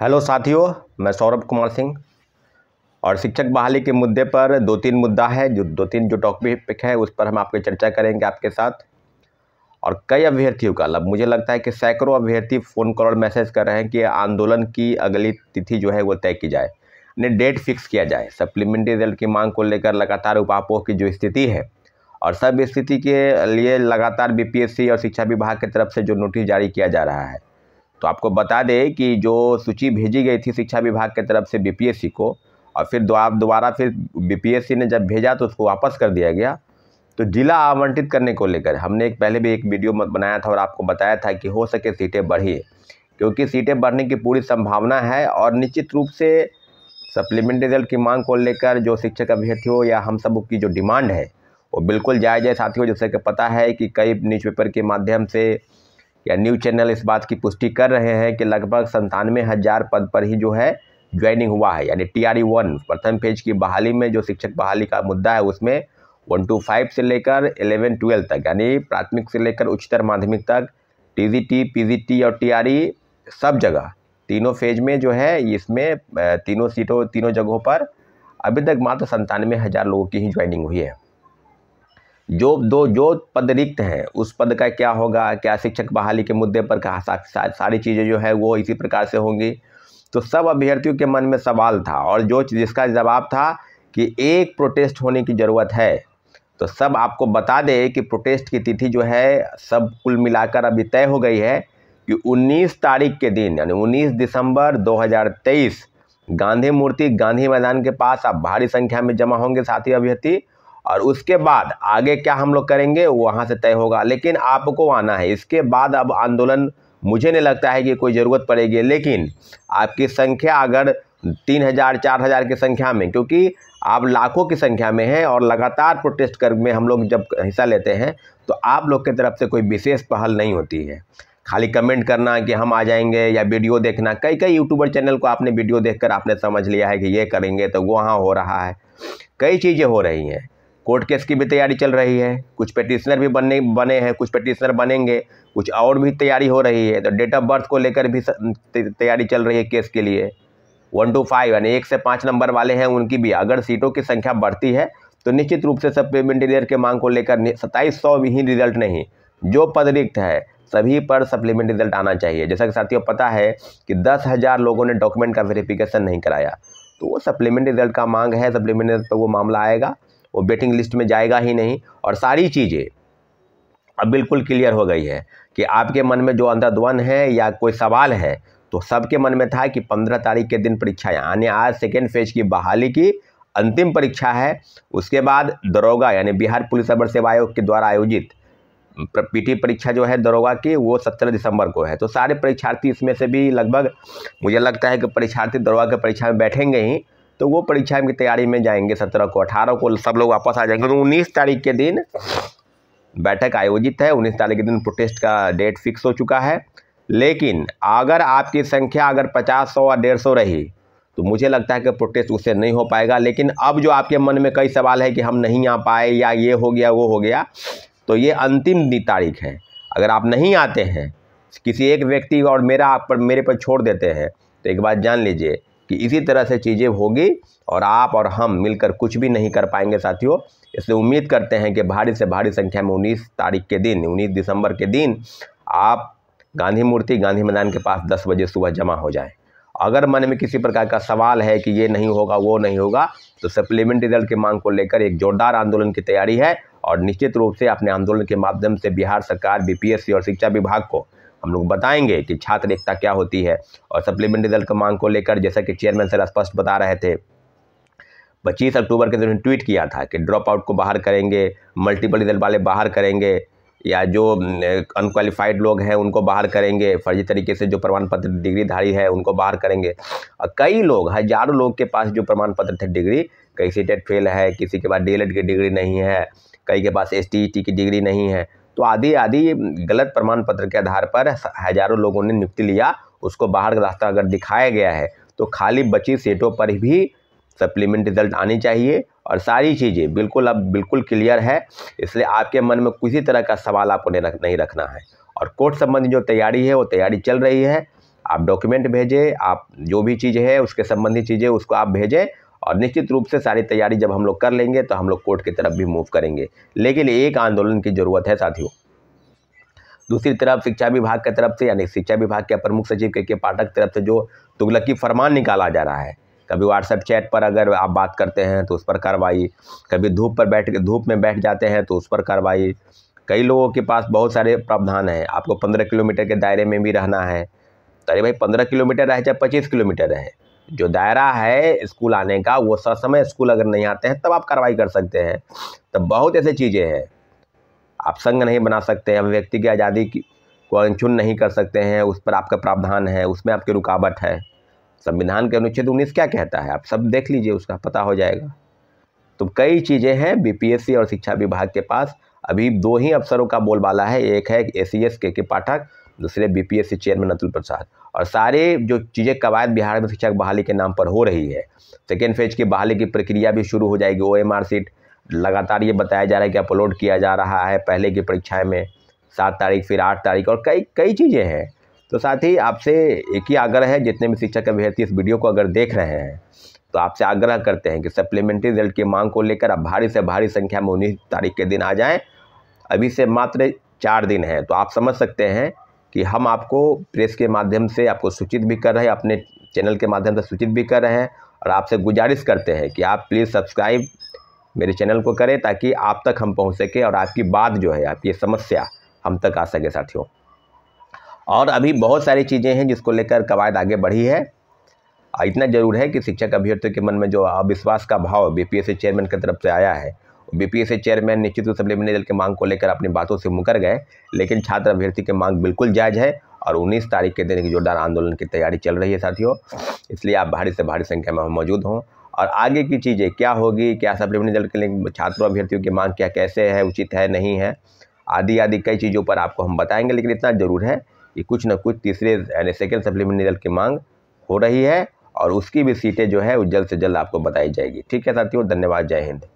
hello साथियों मैं सौरभ कुमार सिंह और शिक्षक बहाली के मुद्दे पर दो तीन मुद्दा है जो दो तीन जो टॉपिक है उस पर हम आपके चर्चा करेंगे आपके साथ और कई अभ्यर्थियों का लग मतलब मुझे लगता है कि सैकड़ों अभ्यर्थी फ़ोन कॉल और मैसेज कर रहे हैं कि आंदोलन की अगली तिथि जो है वो तय की जाए ने डेट फिक्स किया जाए सप्लीमेंट्री रिजल्ट की मांग को लेकर लगातार उपापोह की जो स्थिति है और सब स्थिति के लिए लगातार बीपीएससी और शिक्षा विभाग की तरफ से जो नोटिस जारी किया जा रहा है तो आपको बता दें कि जो सूची भेजी गई थी शिक्षा विभाग की तरफ से बीपीएससी को और फिर आप दोबारा फिर बीपीएससी ने जब भेजा तो उसको वापस कर दिया गया तो जिला आवंटित करने को लेकर हमने एक पहले भी एक वीडियो बनाया था और आपको बताया था कि हो सके सीटें बढ़ी क्योंकि सीटें बढ़ने की पूरी संभावना है और निश्चित रूप से सप्लीमेंट रिजल्ट की मांग को लेकर जो शिक्षक अभ्यर्थियों या हम सब की जो डिमांड है वो बिल्कुल जायज़ है साथियों जैसे कि पता है कि कई न्यूज़पेपर के माध्यम से या न्यूज़ चैनल इस बात की पुष्टि कर रहे हैं कि लगभग संतानवे हज़ार पद पर ही जो है ज्वाइनिंग हुआ है यानी टी आर वन प्रथम फेज की बहाली में जो शिक्षक बहाली का मुद्दा है उसमें वन टू फाइव से लेकर एलेवन ट्वेल्व तक यानी प्राथमिक से लेकर उच्चतर माध्यमिक तक T G T P G T और टी आर ई सब जगह तीनों फेज में जो है इसमें तीनों सीटों तीनों जगहों पर अभी तक मात्र संतानवे हज़ार लोगों की ही ज्वाइनिंग हुई है जो दो जो पद रिक्त है उस पद का क्या होगा क्या शिक्षक बहाली के मुद्दे पर कहा सा, सा, सारी चीज़ें जो है वो इसी प्रकार से होंगी तो सब अभ्यर्थियों के मन में सवाल था और जो जिसका जवाब था कि एक प्रोटेस्ट होने की ज़रूरत है तो सब आपको बता दें कि प्रोटेस्ट की तिथि जो है सब कुल मिलाकर अभी तय हो गई है कि 19 तारीख के दिन यानी 19 दिसंबर 2023 गांधी मूर्ति गांधी मैदान के पास आप भारी संख्या में जमा होंगे साथी अभ्यर्थी और उसके बाद आगे क्या हम लोग करेंगे वहाँ से तय होगा लेकिन आपको आना है इसके बाद अब आंदोलन मुझे नहीं लगता है कि कोई ज़रूरत पड़ेगी लेकिन आपकी संख्या अगर तीन हज़ार चार हज़ार की संख्या में क्योंकि आप लाखों की संख्या में हैं और लगातार प्रोटेस्ट कर में हम लोग जब हिस्सा लेते हैं तो आप लोग की तरफ से कोई विशेष पहल नहीं होती है खाली कमेंट करना कि हम आ जाएंगे या वीडियो देखना कई कई यूट्यूबर चैनल को आपने वीडियो देखकर आपने समझ लिया है कि ये करेंगे तो वहाँ हो रहा है कई चीज़ें हो रही हैं कोर्ट केस की भी तैयारी चल रही है कुछ पेटिशनर भी बनने बने हैं कुछ पेटिशनर बनेंगे कुछ और भी तैयारी हो रही है तो डेट ऑफ बर्थ को लेकर भी तैयारी चल रही है केस के लिए वन टू फाइव यानी एक से पाँच नंबर वाले हैं उनकी भी अगर सीटों की संख्या बढ़ती है तो निश्चित रूप से सब सप्लीमेंटेरियर के मांग को लेकर सत्ताईस सौ ही रिजल्ट नहीं जो पद रिक्त है सभी पर सप्लीमेंट रिजल्ट आना चाहिए जैसा कि साथियों पता है कि दस हज़ार लोगों ने डॉक्यूमेंट का वेरिफिकेशन नहीं कराया तो वो सप्लीमेंट रिजल्ट का मांग है सप्लीमेंट रिजल्ट पर वो मामला आएगा वो बेटिंग लिस्ट में जाएगा ही नहीं और सारी चीज़ें अब बिल्कुल क्लियर हो गई है कि आपके मन में जो अंधाध्वन है या कोई सवाल है तो सबके मन में था कि पंद्रह तारीख के दिन परीक्षा यानी आज सेकेंड फेज की बहाली की अंतिम परीक्षा है उसके बाद दरोगा यानी बिहार पुलिस अवर सेवा आयोग के द्वारा आयोजित पीटी परीक्षा जो है दरोगा की वो सत्रह दिसंबर को है तो सारे परीक्षार्थी इसमें से भी लगभग मुझे लगता है कि परीक्षार्थी दरोगा के परीक्षा में बैठेंगे ही तो वो परीक्षा की तैयारी में जाएंगे सत्रह को अठारह को सब लोग वापस आ जाएंगे तो उन्नीस तारीख के दिन बैठक आयोजित है उन्नीस तारीख के दिन प्रोटेस्ट का डेट फिक्स हो चुका है लेकिन अगर आपकी संख्या अगर पचास सौ या डेढ़ सौ रही तो मुझे लगता है कि प्रोटेस्ट उससे नहीं हो पाएगा लेकिन अब जो आपके मन में कई सवाल है कि हम नहीं आ पाए या ये हो गया वो हो गया तो ये अंतिम तारीख है अगर आप नहीं आते हैं किसी एक व्यक्ति और मेरा आप पर मेरे पर छोड़ देते हैं तो एक बात जान लीजिए कि इसी तरह से चीज़ें होगी और आप और हम मिलकर कुछ भी नहीं कर पाएंगे साथियों इसलिए उम्मीद करते हैं कि भारी से भारी संख्या में उन्नीस तारीख के दिन उन्नीस दिसंबर के दिन आप गांधी मूर्ति गांधी मैदान के पास दस बजे सुबह जमा हो जाएं अगर मन में किसी प्रकार का सवाल है कि ये नहीं होगा वो नहीं होगा तो सप्लीमेंट रिजल्ट की मांग को लेकर एक जोरदार आंदोलन की तैयारी है और निश्चित रूप से अपने आंदोलन के माध्यम से बिहार सरकार बीपीएससी और शिक्षा विभाग को हम लोग बताएंगे कि छात्र एकता क्या होती है और सप्लीमेंट्री दल की मांग को लेकर जैसा कि चेयरमैन सर स्पष्ट बता रहे थे पच्चीस अक्टूबर के दिन उन्होंने ट्वीट किया था कि ड्रॉप आउट को बाहर करेंगे मल्टीपल रिजल्ट वाले बाहर करेंगे या जो अनक्वालिफाइड लोग हैं उनको बाहर करेंगे फर्जी तरीके से जो प्रमाण पत्र डिग्रीधारी है उनको बाहर करेंगे और कई लोग हजारों लोग के पास जो प्रमाण पत्र थे डिग्री कई सी टेट फेल है किसी के पास डी की डिग्री नहीं है कई के पास एस e की डिग्री नहीं है तो आदि आदि गलत प्रमाण पत्र के आधार पर हजारों लोगों ने नियुक्ति लिया उसको बाहर का रास्ता अगर दिखाया गया है तो खाली बची सीटों पर भी सप्लीमेंट रिजल्ट आनी चाहिए और सारी चीज़ें बिल्कुल अब बिल्कुल क्लियर है इसलिए आपके मन में किसी तरह का सवाल आपको नहीं रख नहीं रखना है और कोर्ट संबंधी जो तैयारी है वो तैयारी चल रही है आप डॉक्यूमेंट भेजें आप जो भी चीज़ है उसके संबंधी चीज़ें उसको आप भेजें और निश्चित रूप से सारी तैयारी जब हम लोग कर लेंगे तो हम लोग कोर्ट की तरफ भी मूव करेंगे लेकिन एक आंदोलन की ज़रूरत है साथियों दूसरी तरफ शिक्षा विभाग की तरफ से यानी शिक्षा विभाग के प्रमुख सचिव के के पाठक तरफ से जो तुगलकी फरमान निकाला जा रहा है कभी व्हाट्सएप चैट पर अगर आप बात करते हैं तो उस पर कार्रवाई कभी धूप पर बैठ धूप में बैठ जाते हैं तो उस पर कार्रवाई कई लोगों के पास बहुत सारे प्रावधान हैं आपको पंद्रह किलोमीटर के दायरे में भी रहना है तो अरे भाई पंद्रह किलोमीटर रहे चाहे पच्चीस किलोमीटर रहे जो दायरा है स्कूल आने का वो ससमय स्कूल अगर नहीं आते हैं तब आप कार्रवाई कर सकते हैं तब बहुत ऐसी चीज़ें हैं आप संघ नहीं बना सकते हैं व्यक्ति की आज़ादी की को अनचुन नहीं कर सकते हैं उस पर आपका प्रावधान है उसमें आपकी रुकावट है संविधान के अनुच्छेद उन्नीस क्या कहता है आप सब देख लीजिए उसका पता हो जाएगा तो कई चीज़ें हैं बीपीएससी और शिक्षा विभाग के पास अभी दो ही अफसरों का बोलबाला है एक है एस के के पाठक दूसरे बीपीएससी चेयरमैन अतुल प्रसाद और सारे जो चीज़ें कवायद बिहार में शिक्षक बहाली के नाम पर हो रही है सेकेंड फेज की बहाली की प्रक्रिया भी शुरू हो जाएगी ओ एम सीट लगातार ये बताया जा रहा है कि अपलोड किया जा रहा है पहले की परीक्षाएँ में सात तारीख फिर आठ तारीख और कई कई चीज़ें हैं तो साथ ही आपसे एक ही आग्रह है जितने भी शिक्षक अभ्यर्थी इस वीडियो को अगर देख रहे हैं तो आपसे आग्रह करते हैं कि सप्लीमेंट्री रिजल्ट की मांग को लेकर आप भारी से भारी संख्या में उन्नीस तारीख के दिन आ जाएं अभी से मात्र चार दिन है तो आप समझ सकते हैं कि हम आपको प्रेस के माध्यम से आपको सूचित भी कर रहे हैं अपने चैनल के माध्यम से सूचित भी कर रहे हैं और आपसे गुजारिश करते हैं कि आप प्लीज़ सब्सक्राइब मेरे चैनल को करें ताकि आप तक हम पहुंच सके और आपकी बात जो है आपकी समस्या हम तक आ सके साथियों और अभी बहुत सारी चीज़ें हैं जिसको लेकर कवायद आगे बढ़ी है इतना ज़रूर है कि शिक्षक अभ्यर्थियों के मन में जो अविश्वास का भाव बी चेयरमैन की तरफ से आया है बीपीएससी चेयरमैन निश्चित रूप सप्लीमेंट्री दल की मांग को लेकर अपनी बातों से मुकर गए लेकिन छात्र अभ्यर्थी की मांग बिल्कुल जायज़ है और 19 तारीख के दिन एक जोरदार आंदोलन की तैयारी चल रही है साथियों इसलिए आप भारी से भारी संख्या में मौजूद हों और आगे की चीज़ें क्या होगी क्या सप्लीमेंट्री दल के लिए छात्रों अभ्यर्थियों की मांग क्या कैसे है उचित है नहीं है आदि आदि कई चीज़ों पर आपको हम बताएंगे लेकिन इतना ज़रूर है कि कुछ ना कुछ तीसरे यानी सेकेंड सप्लीमेंट्री दल की मांग हो रही है और उसकी भी सीटें जो है वो जल्द से जल्द आपको बताई जाएगी ठीक है साथियों धन्यवाद जय हिंद